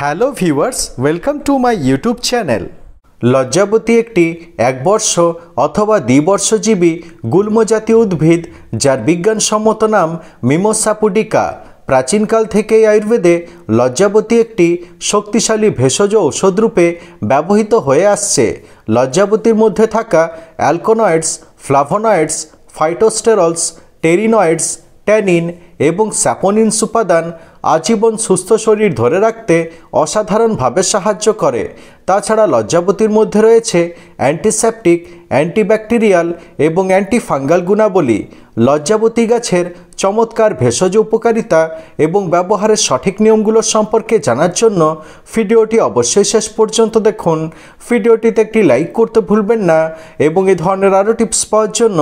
hello viewers welcome to my YouTube channel লজ্জাবতী একটি একবর্ষ অথবা দ্বিবর্ষজীবী গুল্মজাতীয় উদ্ভিদ যার বিজ্ঞানসম্মত নাম মিমোসাপুডিকা প্রাচীনকাল থেকেই আয়ুর্বেদে লজ্জাবতী একটি শক্তিশালী ভেষজ ঔষধ রূপে ব্যবহৃত হয়ে আসছে লজ্জাবতীর মধ্যে থাকা অ্যালকোনয়েডস ফ্লাভোনয়েডস ফাইটোস্টেরলস টেরিনয়েডস ট্যানিন এবং স্যাপোনিন্স উপাদান আজীবন সুস্থ শরীর ধরে রাখতে অসাধারণভাবে সাহায্য করে তাছাড়া লজ্জাবতীর মধ্যে রয়েছে অ্যান্টিসেপটিক অ্যান্টিব্যাকটেরিয়াল এবং অ্যান্টিফাঙ্গাল গুণাবলী লজ্জাবতী গাছের চমৎকার ভেষজ উপকারিতা এবং ব্যবহারের সঠিক নিয়মগুলো সম্পর্কে জানার জন্য ভিডিওটি অবশ্যই শেষ পর্যন্ত দেখুন ভিডিওটিতে একটি লাইক করতে ভুলবেন না এবং এ ধরনের আরও টিপস পাওয়ার জন্য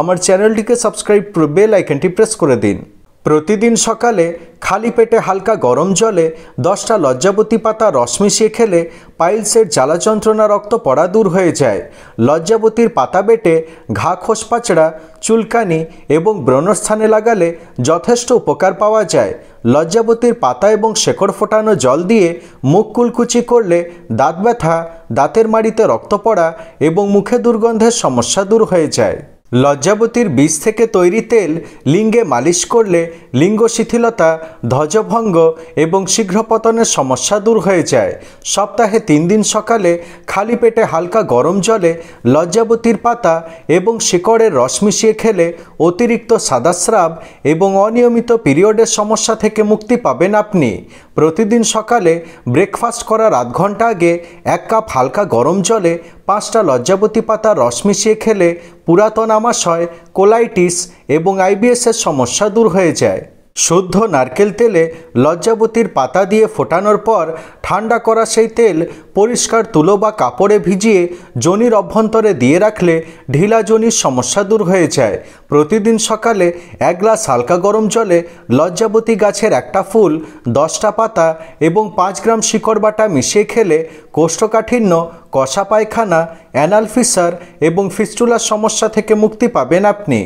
আমার চ্যানেলটিকে সাবস্ক্রাইব বেল আইকনটি প্রেস করে দিন প্রতিদিন সকালে খালি পেটে হালকা গরম জলে দশটা লজ্জাবতী পাতা রস মিশিয়ে খেলে পাইলসের জ্বালা যন্ত্রণা রক্ত পড়া দূর হয়ে যায় লজ্জাবতীর পাতা বেটে ঘা খোসপাচড়া চুলকানি এবং ব্রণস্থানে লাগালে যথেষ্ট উপকার পাওয়া যায় লজ্জাবতীর পাতা এবং শেকড় ফোটানো জল দিয়ে মুখ কুলকুচি করলে দাঁত ব্যথা দাঁতের মাড়িতে রক্ত পড়া এবং মুখে দুর্গন্ধের সমস্যা দূর হয়ে যায় লজ্জাবতীর বীজ থেকে তৈরি তেল লিঙ্গে মালিশ করলে লিঙ্গ শিথিলতা ধ্বজভঙ্গ এবং শীঘ্রপতনের সমস্যা দূর হয়ে যায় সপ্তাহে তিন দিন সকালে খালি পেটে হালকা গরম জলে লজ্জাবতীর পাতা এবং শিকড়ের রস মিশিয়ে খেলে অতিরিক্ত সাদাস্রাব এবং অনিয়মিত পিরিয়ডের সমস্যা থেকে মুক্তি পাবেন আপনি প্রতিদিন সকালে ব্রেকফাস্ট করার আধ ঘন্টা আগে এক কাপ হালকা গরম জলে পাঁচটা লজ্জাবতী পাতা রস মিশিয়ে খেলে পুরাতন আমাশয় কোলাইটিস এবং আইবিএসের সমস্যা দূর হয়ে যায় শুদ্ধ নারকেল তেলে লজ্জাবতীর পাতা দিয়ে ফোটানোর পর ঠান্ডা করা সেই তেল পরিষ্কার তুলো বা কাপড়ে ভিজিয়ে জনির অভ্যন্তরে দিয়ে রাখলে ঢিলা জনির সমস্যা দূর হয়ে যায় প্রতিদিন সকালে এক গ্লাস হালকা গরম জলে লজ্জাবতী গাছের একটা ফুল দশটা পাতা এবং পাঁচ গ্রাম শিকড় বাটা মিশিয়ে খেলে কোষ্ঠকাঠিন্য কষা পায়খানা অ্যানাল ফিসার এবং ফিস্টুলার সমস্যা থেকে মুক্তি পাবেন আপনি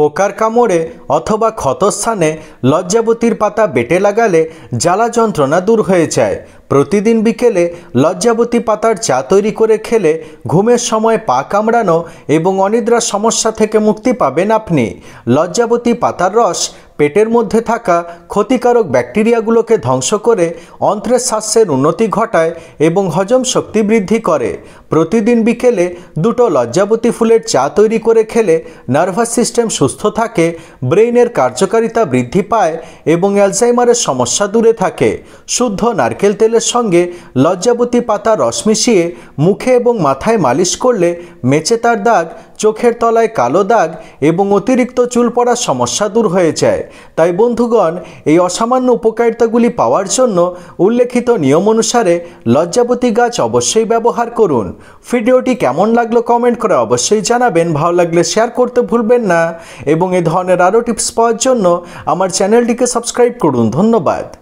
পোকার কামড়ে অথবা ক্ষতস্থানে লজ্জাবতীর পাতা বেটে লাগালে জ্বালা যন্ত্রণা দূর হয়ে যায় প্রতিদিন বিকেলে লজ্জাবতী পাতার চা তৈরি করে খেলে ঘুমের সময় পা কামড়ানো এবং অনিদ্রার সমস্যা থেকে মুক্তি পাবেন আপনি লজ্জাবতী পাতার রস পেটের মধ্যে থাকা ক্ষতিকারক ব্যাকটেরিয়াগুলোকে ধ্বংস করে অন্ত্রের শ্বাসের উন্নতি ঘটায় এবং হজম শক্তি বৃদ্ধি করে প্রতিদিন বিকেলে দুটো লজ্জাবতী ফুলের চা তৈরি করে খেলে নার্ভাস সিস্টেম সুস্থ থাকে ব্রেইনের কার্যকারিতা বৃদ্ধি পায় এবং অ্যালজাইমারের সমস্যা দূরে থাকে শুদ্ধ নারকেল তেলে জলের সঙ্গে লজ্জাবতী পাতা রস মিশিয়ে মুখে এবং মাথায় মালিশ করলে মেচেতার দাগ চোখের তলায় কালো দাগ এবং অতিরিক্ত চুল পড়ার সমস্যা দূর হয়ে যায় তাই বন্ধুগণ এই অসামান্য উপকারিতাগুলি পাওয়ার জন্য উল্লেখিত নিয়ম অনুসারে লজ্জাবতী গাছ অবশ্যই ব্যবহার করুন ভিডিওটি কেমন লাগলো কমেন্ট করে অবশ্যই জানাবেন ভালো লাগলে শেয়ার করতে ভুলবেন না এবং এ ধরনের আরও টিপস পাওয়ার জন্য আমার চ্যানেলটিকে সাবস্ক্রাইব করুন ধন্যবাদ